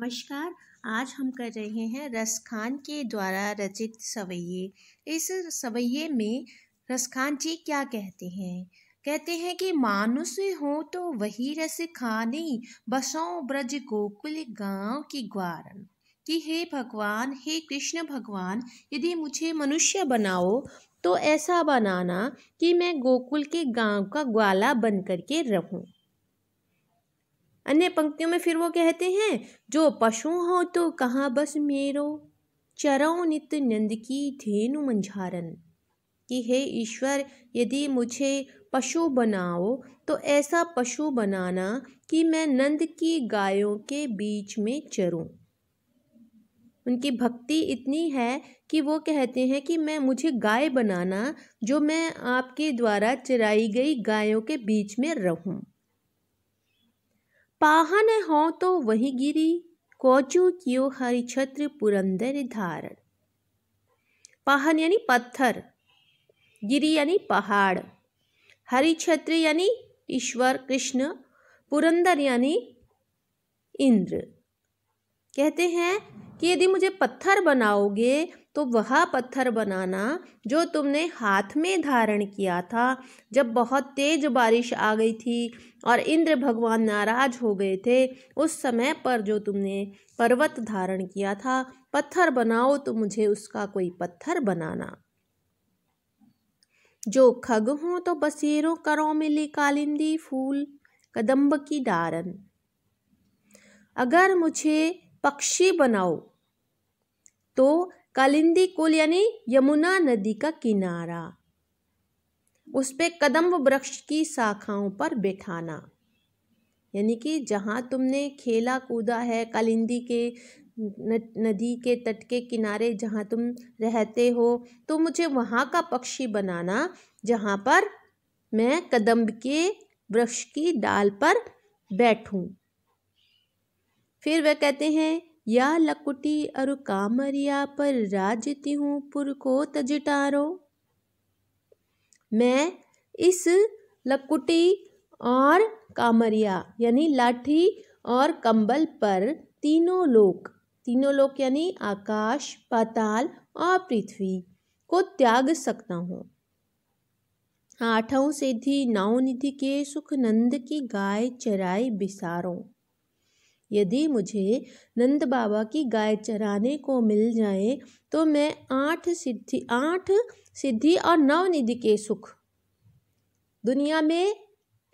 नमस्कार आज हम कर रहे हैं रसखान के द्वारा रचित सवैये इस सवैये में रसखान जी क्या कहते हैं कहते हैं कि मानुष्य हो तो वही रस खानी बसों ब्रज गोकुल गांव की ग्वारन कि हे भगवान हे कृष्ण भगवान यदि मुझे मनुष्य बनाओ तो ऐसा बनाना कि मैं गोकुल के गांव का ग्वाला बन करके रहूं अन्य पंक्तियों में फिर वो कहते हैं जो पशु हो तो कहाँ बस मेरो चरो नित नंद की धेनु मंझारन कि हे ईश्वर यदि मुझे पशु बनाओ तो ऐसा पशु बनाना कि मैं नंद की गायों के बीच में चरूं उनकी भक्ति इतनी है कि वो कहते हैं कि मैं मुझे गाय बनाना जो मैं आपके द्वारा चराई गई गायों के बीच में रहूं पाहन हो तो वही गिरी कोचू कियो हरिछत्र पुरंदर धारण पाहन यानी पत्थर गिरी यानी पहाड़ हरिछत्र यानी ईश्वर कृष्ण पुरंदर यानी इंद्र कहते हैं कि यदि मुझे पत्थर बनाओगे तो वह पत्थर बनाना जो तुमने हाथ में धारण किया था जब बहुत तेज बारिश आ गई थी और इंद्र भगवान नाराज हो गए थे उस समय पर जो तुमने पर्वत धारण किया था पत्थर बनाओ तो मुझे उसका कोई पत्थर बनाना जो खग हों तो बसेरों करो मिली कालिंदी फूल कदम्ब की डारन अगर मुझे पक्षी बनाओ तो कालिंदी कुल यानी यमुना नदी का किनारा उस पर कदम वृक्ष की शाखाओं पर बैठाना यानी कि जहाँ तुमने खेला कूदा है कालिंदी के नदी के तट के किनारे जहाँ तुम रहते हो तो मुझे वहाँ का पक्षी बनाना जहाँ पर मैं कदम्ब के वृक्ष की डाल पर बैठूं फिर वह कहते हैं या लकुटी अरु कामरिया पर राज तिहूँ को तजटारो मैं इस लकुटी और कामरिया यानी लाठी और कंबल पर तीनों लोक तीनों लोक यानी आकाश पाताल और पृथ्वी को त्याग सकता हूँ आठों सिद्धि नाव निधि के सुख नंद की गाय चराई बिसारों यदि मुझे नंद बाबा की गाय चराने को मिल जाए तो मैं आठ सिद्धि आठ सिद्धि और नव निधि के सुख दुनिया में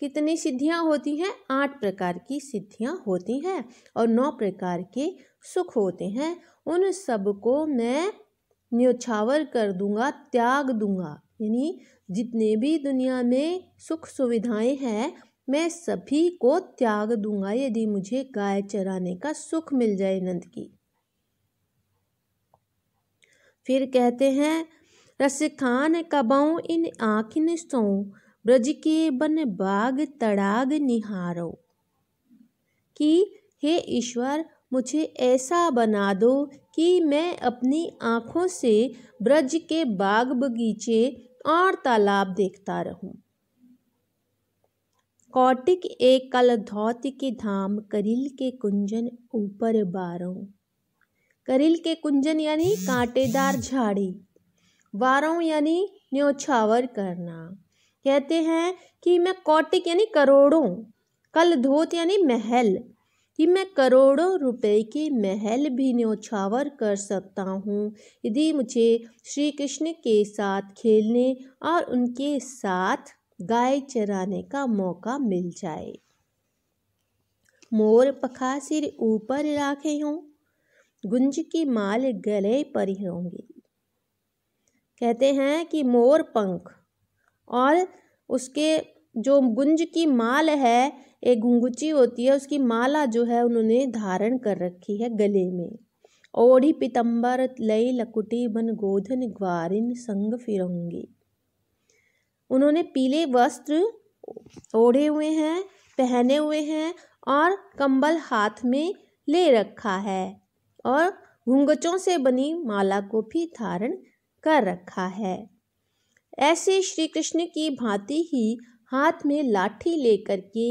कितनी सिद्धियां होती हैं आठ प्रकार की सिद्धियां होती हैं और नौ प्रकार के सुख होते हैं उन सब को मैं न्योछावर कर दूंगा त्याग दूंगा यानी जितने भी दुनिया में सुख सुविधाएं हैं मैं सभी को त्याग दूंगा यदि मुझे गाय चराने का सुख मिल जाए नंद की फिर कहते हैं रसखान कबाऊ इन आँखिन सो ब्रज के बन बाग तड़ाग निहारो कि हे ईश्वर मुझे ऐसा बना दो कि मैं अपनी आँखों से ब्रज के बाग बगीचे और तालाब देखता रहूं। कौटिक एक कल धौत के धाम करिल के कुंजन ऊपर बारों करिल के कुंजन यानी कांटेदार झाड़ी वारों यानी न्योछावर करना कहते हैं कि मैं कौटिक यानी करोड़ों कल धोत यानी महल कि मैं करोड़ों रुपए के महल भी न्योछावर कर सकता हूँ यदि मुझे श्री कृष्ण के साथ खेलने और उनके साथ गाय चराने का मौका मिल जाए मोर पखा सिर ऊपर राखे हों गुंज की माल गले पर होंगी कहते हैं कि मोर पंख और उसके जो गुंज की माल है एक घुंगुची होती है उसकी माला जो है उन्होंने धारण कर रखी है गले में ओढ़ी पितंबर लई लकुटी बन गोधन ग्वारिन संग फिरंगी उन्होंने पीले वस्त्र ओढ़े हुए हैं पहने हुए हैं और कंबल हाथ में ले रखा है और घुंगचों से बनी माला को भी धारण कर रखा है ऐसे श्री कृष्ण की भांति ही हाथ में लाठी लेकर के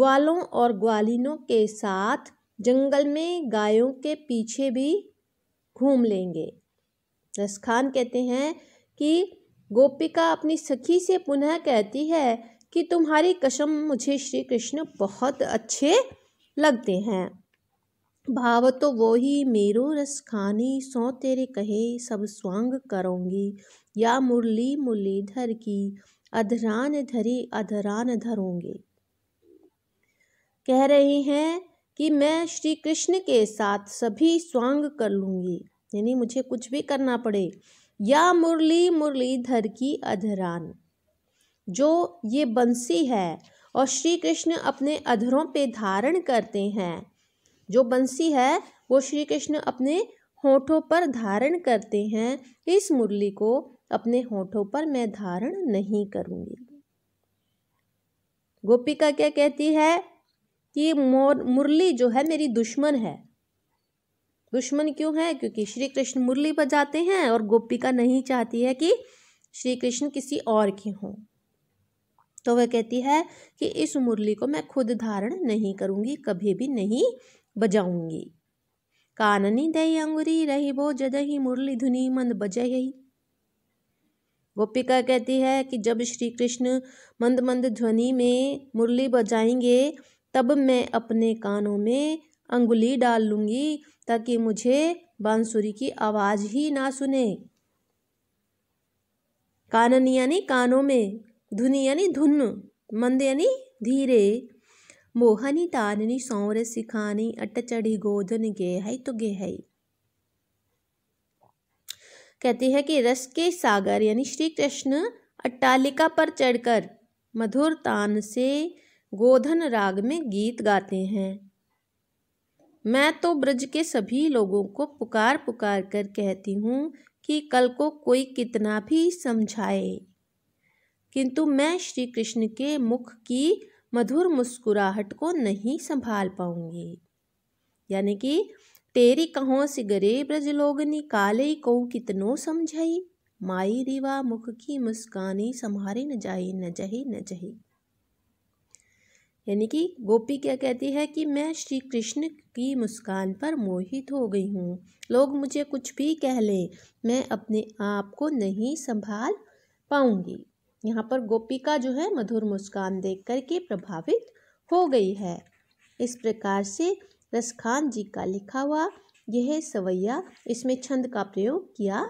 ग्वालों और ग्वालिनों के साथ जंगल में गायों के पीछे भी घूम लेंगे रसखान कहते हैं कि गोपिका अपनी सखी से पुनः कहती है कि तुम्हारी कसम मुझे श्री कृष्ण बहुत अच्छे लगते हैं भाव तो वो ही मेरो रस खानी सो तेरे कहे सब स्वांग करूँगी या मुरली मुरलीधर की अधरान धरी अधरान धरोंगे कह रहे हैं कि मैं श्री कृष्ण के साथ सभी स्वांग कर लूँगी यानी मुझे कुछ भी करना पड़े या मुरली मुरलीधर की अधरान जो ये बंसी है और श्री कृष्ण अपने अधरों पे धारण करते हैं जो बंसी है वो श्री कृष्ण अपने होठों पर धारण करते हैं इस मुरली को अपने होठों पर मैं धारण नहीं करूंगी गोपिका क्या कहती है कि मुरली जो है मेरी दुश्मन है दुश्मन क्यों है क्योंकि श्री कृष्ण मुरली बजाते हैं और गोपिका नहीं चाहती है कि श्री कृष्ण किसी और के हों तो वह कहती है कि इस मुरली को मैं खुद धारण नहीं करूंगी कभी भी नहीं बजाऊंगी काननी दही अंगुरी रही बो ही मुरली धुनी मंद ही गोपिका कहती है कि जब श्री कृष्ण मंद मंद ध्वनि में मुरली बजाएंगे तब मैं अपने कानों में अंगुली डाल लूँगी ताकि मुझे बांसुरी की आवाज़ ही ना सुने कानन यानी कानों में धुनी यानी धुन मंद यानी धीरे मोहनी ताननी सौर सिखानी अट चढ़ी गोधन गे है तो गे है कहती है कि रस के सागर यानी श्री कृष्ण अट्टालिका पर चढ़कर मधुर तान से गोधन राग में गीत गाते हैं मैं तो ब्रज के सभी लोगों को पुकार पुकार कर कहती हूँ कि कल को कोई कितना भी समझाए किंतु मैं श्री कृष्ण के मुख की मधुर मुस्कुराहट को नहीं संभाल पाऊंगी यानी कि तेरी कहों से गरे ब्रज लोग निकाले को कितनो समझाई माई रिवा मुख की मुस्कानी संहारी न जाई न जही न जही यानी कि गोपी क्या कहती है कि मैं श्री कृष्ण की मुस्कान पर मोहित हो गई हूँ लोग मुझे कुछ भी कह लें मैं अपने आप को नहीं संभाल पाऊँगी यहाँ पर गोपी का जो है मधुर मुस्कान देख कर के प्रभावित हो गई है इस प्रकार से रसखान जी का लिखा हुआ यह सवैया इसमें छंद का प्रयोग किया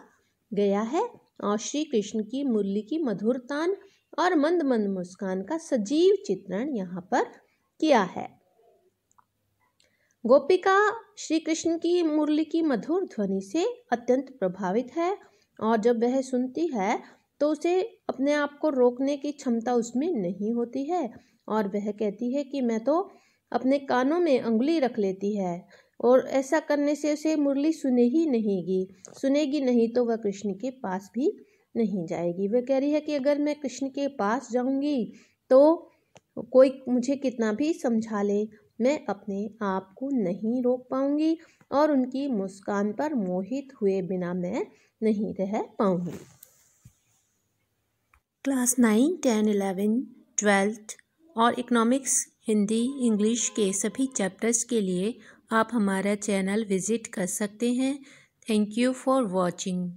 गया है और श्री कृष्ण की मुरली की मधुर तान और मंद मंद मुस्कान का सजीव चित्रण यहाँ पर किया है गोपिका श्री कृष्ण की मुरली की मधुर ध्वनि से अत्यंत प्रभावित है और जब वह सुनती है तो उसे अपने आप को रोकने की क्षमता उसमें नहीं होती है और वह कहती है कि मैं तो अपने कानों में अंगुली रख लेती है और ऐसा करने से उसे मुरली सुने ही नहींगी सुनेगी नहीं तो वह कृष्ण के पास भी नहीं जाएगी वह कह रही है कि अगर मैं कृष्ण के पास जाऊंगी तो कोई मुझे कितना भी समझा ले मैं अपने आप को नहीं रोक पाऊंगी और उनकी मुस्कान पर मोहित हुए बिना मैं नहीं रह पाऊंगी class nine ten eleven twelfth और इकोनॉमिक्स हिंदी इंग्लिश के सभी चैप्टर्स के लिए आप हमारा चैनल विज़िट कर सकते हैं थैंक यू फॉर वॉचिंग